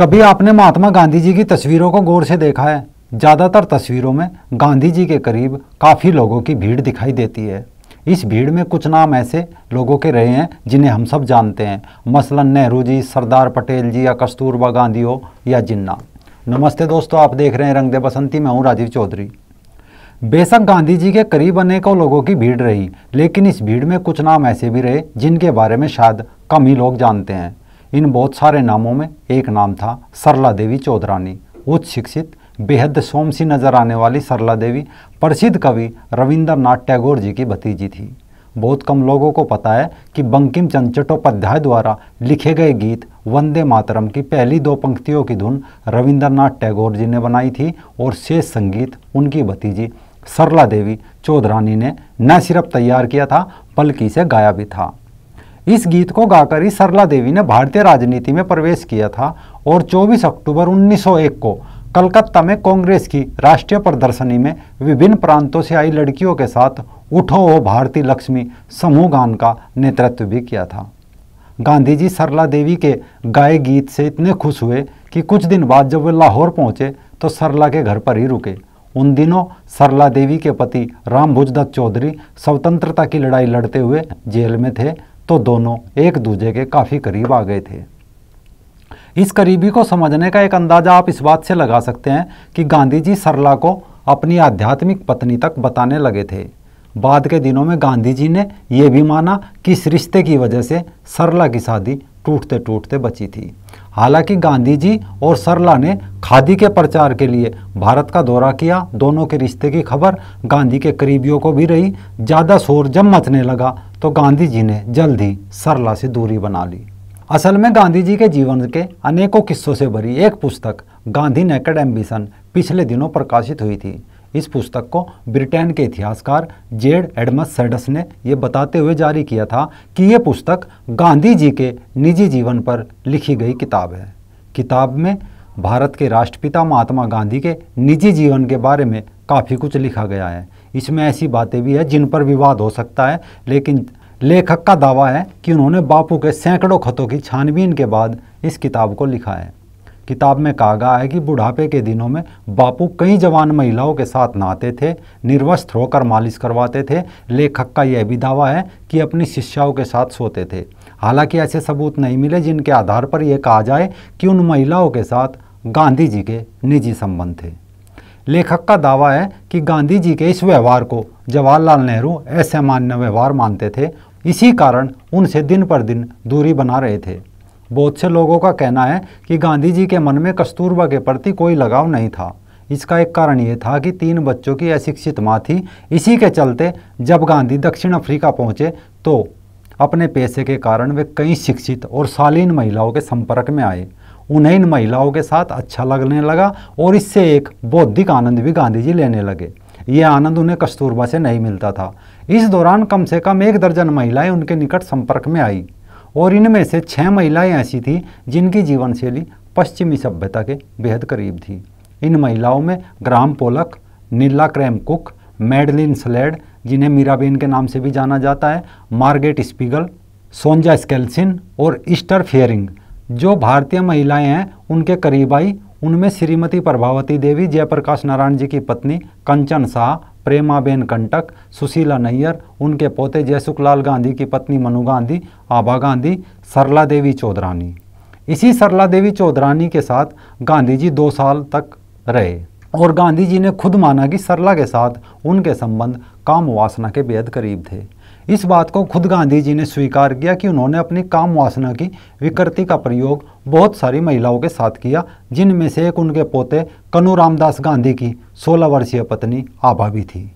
कभी आपने महात्मा गांधी जी की तस्वीरों को गौर से देखा है ज़्यादातर तस्वीरों में गांधी जी के करीब काफ़ी लोगों की भीड़ दिखाई देती है इस भीड़ में कुछ नाम ऐसे लोगों के रहे हैं जिन्हें हम सब जानते हैं मसलन नेहरू जी सरदार पटेल जी या कस्तूरबा गांधी हो या जिन्ना नमस्ते दोस्तों आप देख रहे हैं रंगदे बसंती मैं हूँ राजीव चौधरी बेशक गांधी जी के करीब अनेकों लोगों की भीड़ रही लेकिन इस भीड़ में कुछ नाम ऐसे भी रहे जिनके बारे में शायद कम ही लोग जानते हैं इन बहुत सारे नामों में एक नाम था सरला देवी चौधरानी उच्च शिक्षित बेहद सोमसी नजर आने वाली सरला देवी प्रसिद्ध कवि रविंद्रनाथ टैगोर जी की भतीजी थी बहुत कम लोगों को पता है कि बंकिम चंद चट्टोपाध्याय द्वारा लिखे गए गीत वंदे मातरम की पहली दो पंक्तियों की धुन रविंद्रनाथ टैगोर जी ने बनाई थी और शेष संगीत उनकी भतीजी सरला देवी चौधरानी ने न सिर्फ तैयार किया था बल्कि इसे गाया भी था इस गीत को गाकर ही सरला देवी ने भारतीय राजनीति में प्रवेश किया था और 24 अक्टूबर 1901 को कलकत्ता में कांग्रेस की राष्ट्रीय प्रदर्शनी में विभिन्न प्रांतों से आई लड़कियों के साथ उठो ओ भारतीय लक्ष्मी समूह गान का नेतृत्व भी किया था गांधी जी सरला देवी के गाय गीत से इतने खुश हुए कि कुछ दिन बाद जब वे लाहौर पहुंचे तो सरला के घर पर ही रुके उन दिनों सरला देवी के पति रामभुज दत्त चौधरी स्वतंत्रता की लड़ाई लड़ते हुए जेल में थे तो दोनों एक दूजे के काफ़ी करीब आ गए थे इस करीबी को समझने का एक अंदाज़ा आप इस बात से लगा सकते हैं कि गांधी जी सरला को अपनी आध्यात्मिक पत्नी तक बताने लगे थे बाद के दिनों में गांधी जी ने यह भी माना कि इस रिश्ते की वजह से सरला की शादी टूटते टूटते बची थी हालांकि गांधी जी और सरला ने खादी के प्रचार के लिए भारत का दौरा किया दोनों के रिश्ते की खबर गांधी के करीबियों को भी रही ज़्यादा शोर जब मचने लगा तो गांधी जी ने जल्द ही सरला से दूरी बना ली असल में गांधी जी के जीवन के अनेकों किस्सों से भरी एक पुस्तक गांधी नेकेड एम्बिशन पिछले दिनों प्रकाशित हुई थी इस पुस्तक को ब्रिटेन के इतिहासकार जेड एडमस सेडस ने यह बताते हुए जारी किया था कि यह पुस्तक गांधी जी के निजी जीवन पर लिखी गई किताब है किताब में भारत के राष्ट्रपिता महात्मा गांधी के निजी जीवन के बारे में काफ़ी कुछ लिखा गया है इसमें ऐसी बातें भी है जिन पर विवाद हो सकता है लेकिन लेखक का दावा है कि उन्होंने बापू के सैकड़ों खतों की छानबीन के बाद इस किताब को लिखा है किताब में कहा गया है कि बुढ़ापे के दिनों में बापू कई जवान महिलाओं के साथ नहाते थे निर्वस्त्र होकर मालिश करवाते थे लेखक का यह भी दावा है कि अपनी शिष्याओं के साथ सोते थे हालांकि ऐसे सबूत नहीं मिले जिनके आधार पर यह कहा जाए कि उन महिलाओं के साथ गांधी जी के निजी संबंध थे लेखक का दावा है कि गांधी जी के इस व्यवहार को जवाहरलाल नेहरू ऐसे मान्य व्यवहार मानते थे इसी कारण उनसे दिन पर दिन दूरी बना रहे थे बहुत से लोगों का कहना है कि गांधी जी के मन में कस्तूरबा के प्रति कोई लगाव नहीं था इसका एक कारण ये था कि तीन बच्चों की अशिक्षित माँ थी इसी के चलते जब गांधी दक्षिण अफ्रीका पहुँचे तो अपने पैसे के कारण वे कई शिक्षित और शालीन महिलाओं के संपर्क में आए उन्हें इन महिलाओं के साथ अच्छा लगने लगा और इससे एक बौद्धिक आनंद भी गांधी जी लेने लगे ये आनंद उन्हें कस्तूरबा से नहीं मिलता था इस दौरान कम से कम एक दर्जन महिलाएं उनके निकट संपर्क में आई और इनमें से छः महिलाएं ऐसी थीं जिनकी जीवन शैली पश्चिमी सभ्यता के बेहद करीब थी इन महिलाओं में Graham Polak Nila Cram Cook Madeleine Slade जिन्हें मीराबेन के नाम से भी जाना जाता है मार्गेट स्पीगल सोंजा स्केल्सिन और ईस्टर फेयरिंग जो भारतीय महिलाएं हैं उनके करीब आई उनमें श्रीमती प्रभावती देवी जयप्रकाश नारायण जी की पत्नी कंचन शाह प्रेमाबेन कंटक सुशीला नैयर उनके पोते जयसुखलाल गांधी की पत्नी मनु गांधी आभा गांधी सरला देवी चौधरानी इसी सरला देवी चौधरानी के साथ गांधी जी दो साल तक रहे और गांधी जी ने खुद माना कि सरला के साथ उनके संबंध काम वासना के बेहद करीब थे इस बात को खुद गांधी जी ने स्वीकार किया कि उन्होंने अपनी काम वासना की विकृति का प्रयोग बहुत सारी महिलाओं के साथ किया जिनमें से एक उनके पोते कनु रामदास गांधी की 16 वर्षीय पत्नी आभा भी थी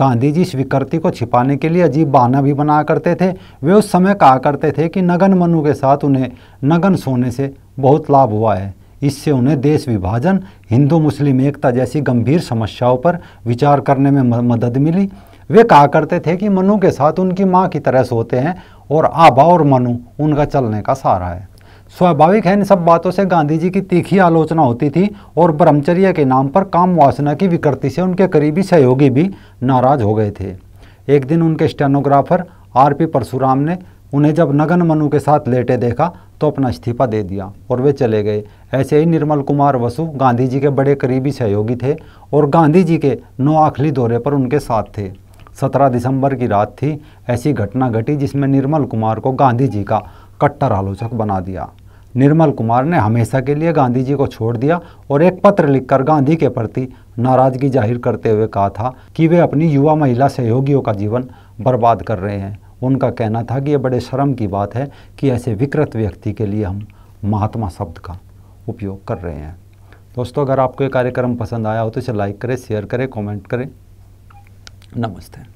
गांधी जी इस विकृति को छिपाने के लिए अजीब बहाना भी बनाया करते थे वे उस समय कहा करते थे कि नगन मनु के साथ उन्हें नगन सोने से बहुत लाभ हुआ है इससे उन्हें देश विभाजन हिंदू मुस्लिम एकता जैसी गंभीर समस्याओं पर विचार करने में मदद मिली वे कहा करते थे कि मनु के साथ उनकी माँ की तरह सोते हैं और आभा और मनु उनका चलने का सहारा है स्वाभाविक है इन सब बातों से गांधी जी की तीखी आलोचना होती थी और ब्रह्मचर्य के नाम पर काम वासना की विकृति से उनके करीबी सहयोगी भी नाराज हो गए थे एक दिन उनके स्टेनोग्राफर आर पी परशुराम ने उन्हें जब नगन मनु के साथ लेटे देखा तो अपना इस्तीफा दे दिया और वे चले गए ऐसे ही निर्मल कुमार वसु गांधी जी के बड़े करीबी सहयोगी थे और गांधी जी के नौ आखिरी दौरे पर उनके साथ थे 17 दिसंबर की रात थी ऐसी घटना घटी जिसमें निर्मल कुमार को गांधी जी का कट्टर आलोचक बना दिया निर्मल कुमार ने हमेशा के लिए गांधी जी को छोड़ दिया और एक पत्र लिखकर गांधी के प्रति नाराज़गी जाहिर करते हुए कहा था कि वे अपनी युवा महिला सहयोगियों का जीवन बर्बाद कर रहे हैं उनका कहना था कि यह बड़े शर्म की बात है कि ऐसे विकृत व्यक्ति के लिए हम महात्मा शब्द का उपयोग कर रहे हैं दोस्तों अगर आपको ये कार्यक्रम पसंद आया हो तो इसे लाइक करें शेयर करें कमेंट करें नमस्ते